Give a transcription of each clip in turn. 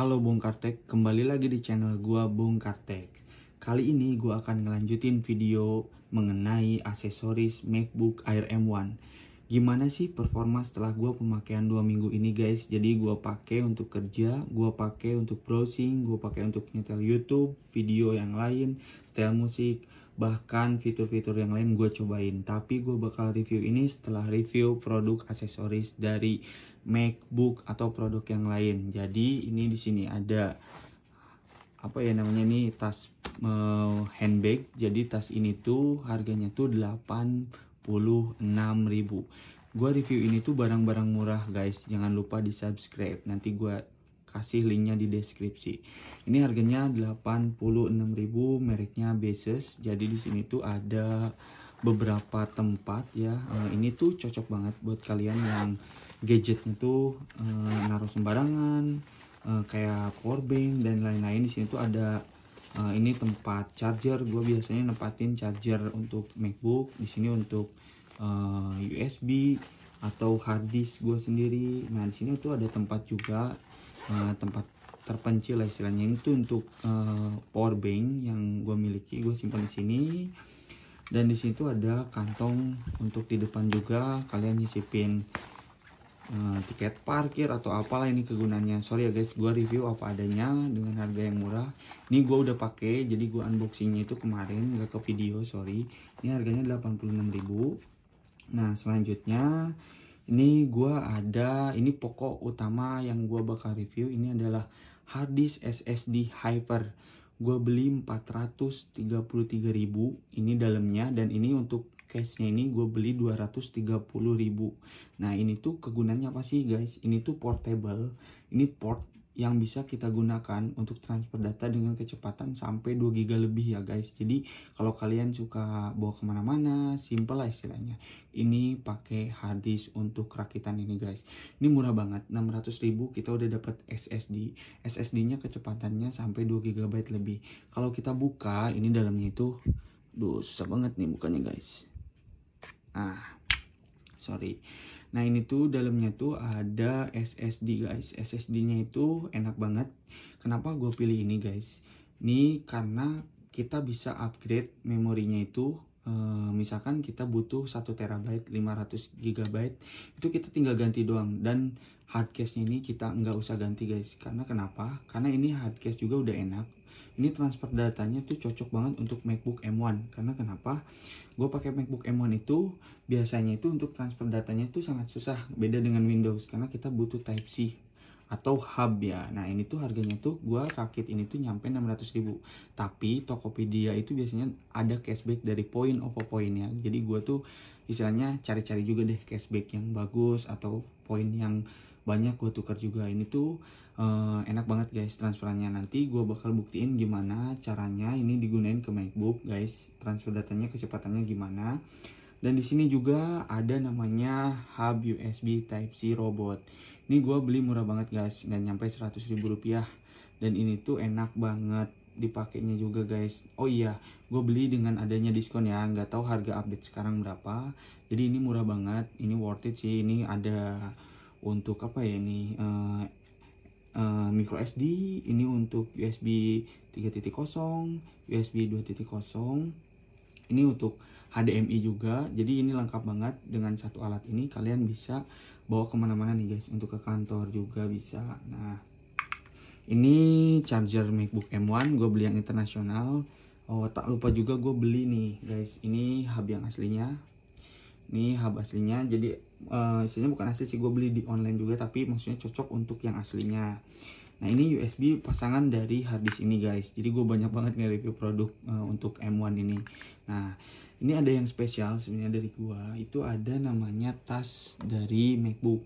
Halo Bung Kartek, kembali lagi di channel gua Bung Kartek. Kali ini gua akan ngelanjutin video mengenai aksesoris MacBook Air M1. Gimana sih performa setelah gua pemakaian 2 minggu ini guys? Jadi gua pakai untuk kerja, gua pakai untuk browsing, gua pakai untuk nyetel YouTube, video yang lain, setel musik, bahkan fitur-fitur yang lain gue cobain tapi gue bakal review ini setelah review produk aksesoris dari MacBook atau produk yang lain jadi ini di sini ada apa ya namanya ini tas uh, handbag jadi tas ini tuh harganya tuh 86 ribu gue review ini tuh barang-barang murah guys jangan lupa di subscribe nanti gue kasih linknya di deskripsi. Ini harganya 86.000 mereknya Basis. Jadi di sini tuh ada beberapa tempat ya. Eh, ini tuh cocok banget buat kalian yang gadgetnya tuh uh, naruh sembarangan uh, kayak power dan lain-lain di sini tuh ada uh, ini tempat charger. Gue biasanya nempatin charger untuk MacBook, di sini untuk uh, USB atau hard disk gue sendiri. Nah, di sini tuh ada tempat juga Eh, tempat terpencil lah istilahnya itu untuk uh, power bank yang gue miliki gue simpan di sini dan di situ ada kantong untuk di depan juga kalian nyisipin uh, tiket parkir atau apalah ini kegunaannya sorry ya guys gue review apa adanya dengan harga yang murah ini gue udah pakai jadi gue unboxingnya itu kemarin nggak ke video sorry ini harganya 86.000 nah selanjutnya ini gue ada ini pokok utama yang gue bakal review ini adalah hard disk SSD Hyper gue beli 433.000 ini dalamnya dan ini untuk case nya ini gue beli 230.000 nah ini tuh kegunaannya apa sih guys ini tuh portable ini port yang bisa kita gunakan untuk transfer data dengan kecepatan sampai 2 giga lebih ya guys jadi kalau kalian suka bawa kemana-mana simple lah istilahnya ini pakai hadis untuk rakitan ini guys ini murah banget 600 ribu kita udah dapat SSD SSD nya kecepatannya sampai 2 GB lebih kalau kita buka ini dalamnya itu duh susah banget nih bukannya guys ah sorry Nah ini tuh dalamnya tuh ada SSD guys. SSD-nya itu enak banget. Kenapa gue pilih ini guys? Ini karena kita bisa upgrade memorinya itu Eh, misalkan kita butuh 1 terabyte 500 GB itu kita tinggal ganti doang dan hard case ini kita nggak usah ganti guys karena kenapa karena ini hard case juga udah enak ini transfer datanya tuh cocok banget untuk MacBook M1 karena kenapa gue pakai MacBook M1 itu biasanya itu untuk transfer datanya tuh sangat susah beda dengan Windows karena kita butuh Type C atau hub ya. Nah ini tuh harganya tuh gue rakit ini tuh nyampe 600 ribu. Tapi Tokopedia itu biasanya ada cashback dari poin Oppo ya. Jadi gue tuh istilahnya cari-cari juga deh cashback yang bagus atau poin yang banyak gue tukar juga. Ini tuh uh, enak banget guys transferannya. Nanti gue bakal buktiin gimana caranya ini digunain ke MacBook guys. Transfer datanya kecepatannya gimana dan di sini juga ada namanya hub USB Type-C robot. Ini gue beli murah banget guys, nggak nyampe 100 ribu rupiah. Dan ini tuh enak banget dipakainya juga guys oh iya gue beli dengan adanya diskon ya nggak tahu harga update sekarang berapa jadi ini murah banget ini worth it sih ini ada untuk apa ya ini uh, uh, micro SD ini untuk USB 3.0 USB 2.0 ini untuk HDMI juga jadi ini lengkap banget dengan satu alat ini kalian bisa bawa kemana-mana nih guys untuk ke kantor juga bisa nah ini charger MacBook M1 gue beli yang internasional oh tak lupa juga gue beli nih guys ini hub yang aslinya ini hub aslinya jadi uh, istilahnya bukan asli sih gue beli di online juga tapi maksudnya cocok untuk yang aslinya Nah ini USB pasangan dari harddisk ini guys. Jadi gue banyak banget nge-review produk uh, untuk M1 ini. Nah ini ada yang spesial sebenarnya dari gue. Itu ada namanya tas dari MacBook.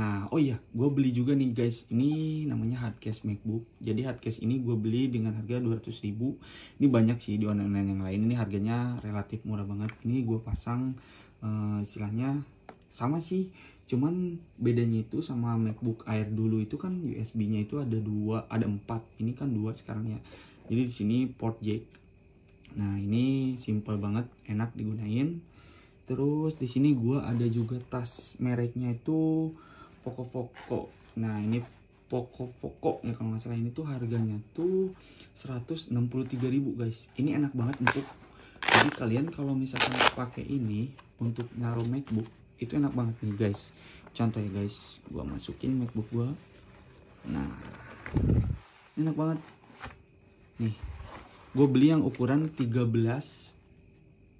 Nah oh iya gue beli juga nih guys. Ini namanya hardcase MacBook. Jadi hardcase ini gue beli dengan harga 200 ribu. Ini banyak sih di online-online yang lain. Ini harganya relatif murah banget. Ini gue pasang uh, istilahnya sama sih cuman bedanya itu sama MacBook Air dulu itu kan USB-nya itu ada dua ada empat ini kan dua sekarang ya jadi di sini port jack nah ini simple banget enak digunain terus di sini gua ada juga tas mereknya itu Poco Poco nah ini Poco Poco ya kalau nggak salah ini tuh harganya tuh ribu guys ini enak banget untuk jadi kalian kalau misalkan pakai ini untuk naruh MacBook itu enak banget nih guys contoh ya guys gua masukin macbook gua nah enak banget nih gue beli yang ukuran 13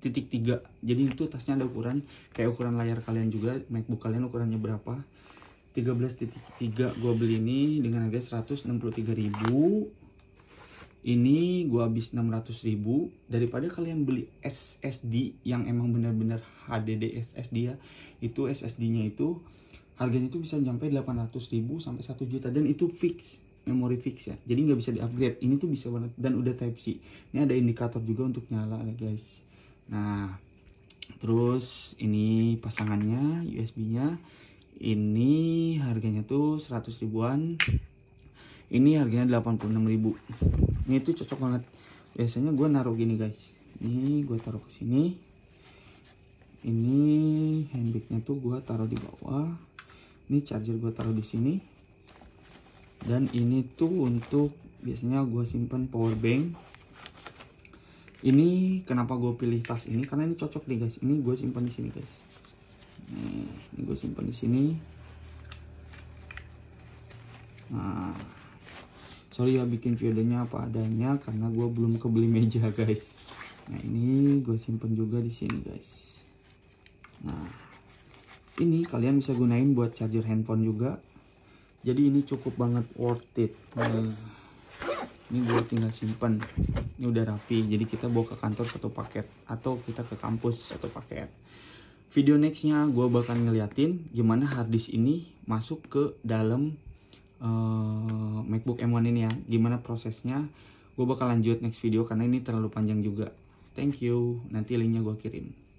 titik tiga jadi itu tasnya ada ukuran kayak ukuran layar kalian juga macbook kalian ukurannya berapa 13.3 gue beli ini dengan harga 163.000 ini gua habis 600 ribu daripada kalian beli SSD yang emang bener-bener HDD SSD ya itu SSD nya itu harganya itu bisa sampai 800 ribu sampai 1 juta dan itu fix memori fix ya jadi nggak bisa diupgrade ini tuh bisa banget dan udah type C ini ada indikator juga untuk nyala ya guys nah terus ini pasangannya USB nya ini harganya tuh 100 ribuan ini harganya 86.000 ini tuh cocok banget biasanya gue naruh gini guys ini gue taruh ke sini ini handbagnya tuh gue taruh di bawah ini charger gue taruh di sini dan ini tuh untuk biasanya gue simpan power bank ini kenapa gue pilih tas ini karena ini cocok nih guys ini gue simpan di sini guys nah, ini gue simpan di sini nah sorry ya bikin videonya apa adanya karena gue belum kebeli meja guys nah ini gue simpen juga di sini guys nah ini kalian bisa gunain buat charger handphone juga jadi ini cukup banget worth it nah, ini gue tinggal simpen ini udah rapi jadi kita bawa ke kantor satu paket atau kita ke kampus satu paket video nextnya gue bakal ngeliatin gimana harddisk ini masuk ke dalam uh, MacBook M1 ini ya gimana prosesnya gue bakal lanjut next video karena ini terlalu panjang juga thank you nanti linknya gue kirim